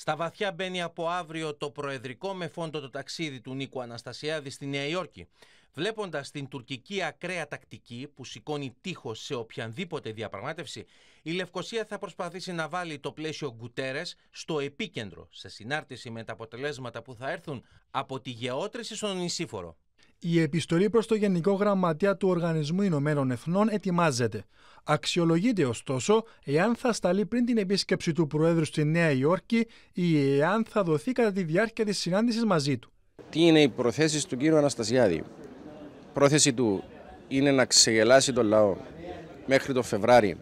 Στα βαθιά μπαίνει από αύριο το προεδρικό με φόντο το ταξίδι του Νίκου Αναστασιάδη στη Νέα Υόρκη. Βλέποντας την τουρκική ακραία τακτική που σηκώνει τείχος σε οποιανδήποτε διαπραγμάτευση, η Λευκοσία θα προσπαθήσει να βάλει το πλαίσιο Γκουτέρες στο επίκεντρο, σε συνάρτηση με τα αποτελέσματα που θα έρθουν από τη γεώτρηση στον νησίφορο. Η επιστολή προς το Γενικό Γραμματέα του Οργανισμού Ηνωμένων Εθνών ετοιμάζεται. Αξιολογείται ωστόσο εάν θα σταλεί πριν την επίσκεψη του Προέδρου στη Νέα Υόρκη ή εάν θα δοθεί κατά τη διάρκεια της συνάντησης μαζί του. Τι είναι οι προθέσεις του κύριου Αναστασιάδη. Πρόθεση του είναι να ξεγελάσει τον λαό μέχρι το Φεβράρι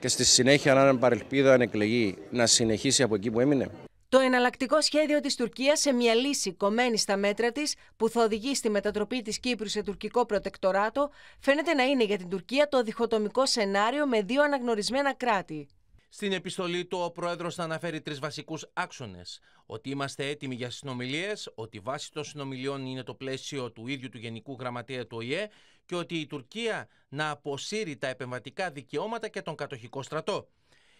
και στη συνέχεια να είναι παρελπίδα αν εκλεγεί να συνεχίσει από εκεί που έμεινε. Το εναλλακτικό σχέδιο της Τουρκίας σε μια λύση κομμένη στα μέτρα της που θα οδηγεί στη μετατροπή της Κύπρου σε τουρκικό προτεκτοράτο φαίνεται να είναι για την Τουρκία το διχοτομικό σενάριο με δύο αναγνωρισμένα κράτη. Στην επιστολή του, ο πρόεδρος θα αναφέρει τρεις βασικούς άξονες. Ότι είμαστε έτοιμοι για συνομιλίες, ότι βάση των συνομιλιών είναι το πλαίσιο του ίδιου του Γενικού Γραμματέα του ΟΗΕ και ότι η Τουρκία να αποσύρει τα επεμβατικά δικαιώματα και τον κατοχικό στρατό.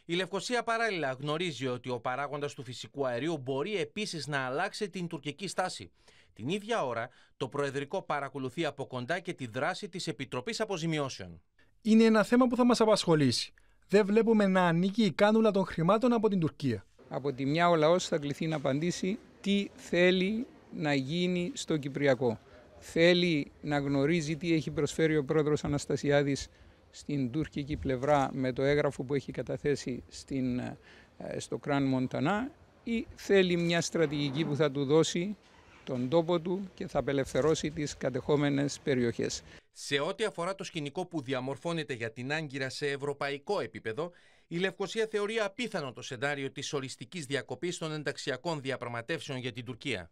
Η Λευκοσία παράλληλα γνωρίζει ότι ο παράγοντας του φυσικού αερίου μπορεί επίσης να αλλάξει την τουρκική στάση. Την ίδια ώρα, το Προεδρικό παρακολουθεί από κοντά και τη δράση της Επιτροπής Αποζημιώσεων. Είναι ένα θέμα που θα μας απασχολήσει. Δεν βλέπουμε να ανήκει η κάνουλα των χρημάτων από την Τουρκία. Από τη μια, ο λαός θα κληθεί να απαντήσει τι θέλει να γίνει στο Κυπριακό. Θέλει να γνωρίζει τι έχει προσφέρει ο πρόεδρος Αναστασιάδης στην τουρκική πλευρά με το έγγραφο που έχει καταθέσει στην, ε, στο Κραν Μοντανά ή θέλει μια στρατηγική που θα του δώσει τον τόπο του και θα απελευθερώσει τις κατεχόμενες περιοχές. Σε ό,τι αφορά το σκηνικό που διαμορφώνεται για την Άγκυρα σε ευρωπαϊκό επίπεδο, η Λευκοσία θεωρεί απίθανο το σενάριο της οριστικής διακοπής των ενταξιακών διαπραγματεύσεων για την Τουρκία.